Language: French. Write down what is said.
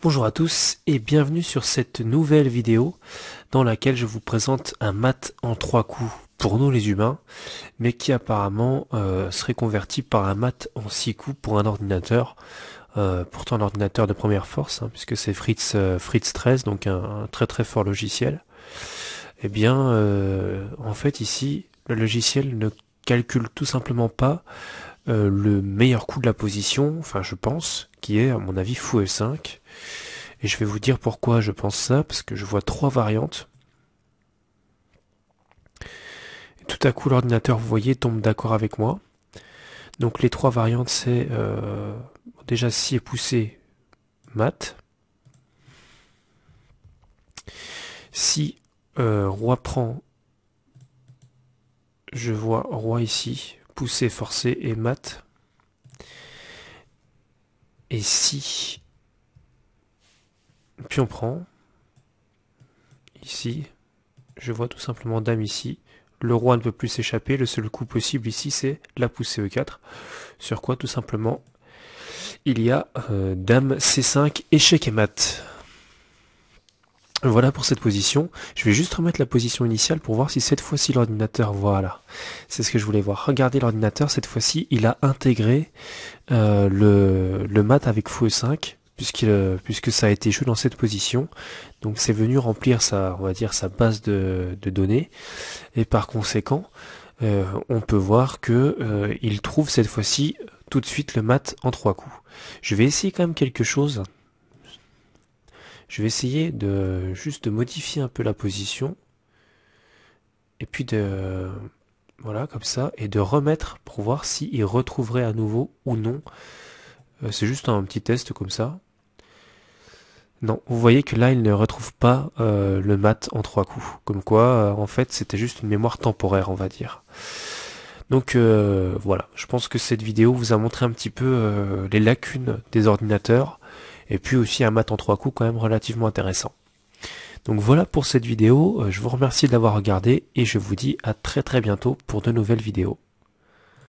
Bonjour à tous et bienvenue sur cette nouvelle vidéo dans laquelle je vous présente un mat en trois coups pour nous les humains, mais qui apparemment euh, serait converti par un mat en six coups pour un ordinateur. Euh, pourtant un ordinateur de première force, hein, puisque c'est Fritz, euh, Fritz 13, donc un, très très fort logiciel. et eh bien, en fait ici, le logiciel ne calcule tout simplement pas le meilleur coup de la position, enfin je pense, qui est à mon avis fou F5. E et je vais vous dire pourquoi je pense ça, parce que je vois trois variantes. tout à coup, l'ordinateur, vous voyez, tombe d'accord avec moi. Donc les trois variantes, c'est euh, déjà si est poussé, mat. Si euh, roi prend, je vois roi ici, poussé, forcé et mat. Et si puis on prend. Ici, je vois tout simplement dame ici. Le roi ne peut plus s'échapper. Le seul coup possible ici, c'est la poussée E4. Sur quoi, tout simplement, il y a euh, dame C5, échec et mat. Voilà pour cette position. Je vais juste remettre la position initiale pour voir si cette fois-ci l'ordinateur, voilà, c'est ce que je voulais voir. Regardez l'ordinateur, cette fois-ci, il a intégré euh, le, mat avec fou 5 euh, puisque ça a été joué dans cette position. Donc c'est venu remplir sa, on va dire, sa base de, données. Et par conséquent, euh, on peut voir que euh, il trouve cette fois-ci tout de suite le mat en trois coups. Je vais essayer quand même quelque chose. Je vais essayer de juste de modifier un peu la position. Et puis de voilà comme ça et de remettre pour voir s'il retrouverait à nouveau ou non. C'est juste un petit test comme ça. Non, vous voyez que là, il ne retrouve pas euh, le mat en trois coups. Comme quoi, euh, en fait, c'était juste une mémoire temporaire, on va dire. Donc euh, voilà, je pense que cette vidéo vous a montré un petit peu les lacunes des ordinateurs, et puis aussi un mat en trois coups quand même relativement intéressant. Donc voilà pour cette vidéo, je vous remercie de l'avoir regardée, et je vous dis à très très bientôt pour de nouvelles vidéos.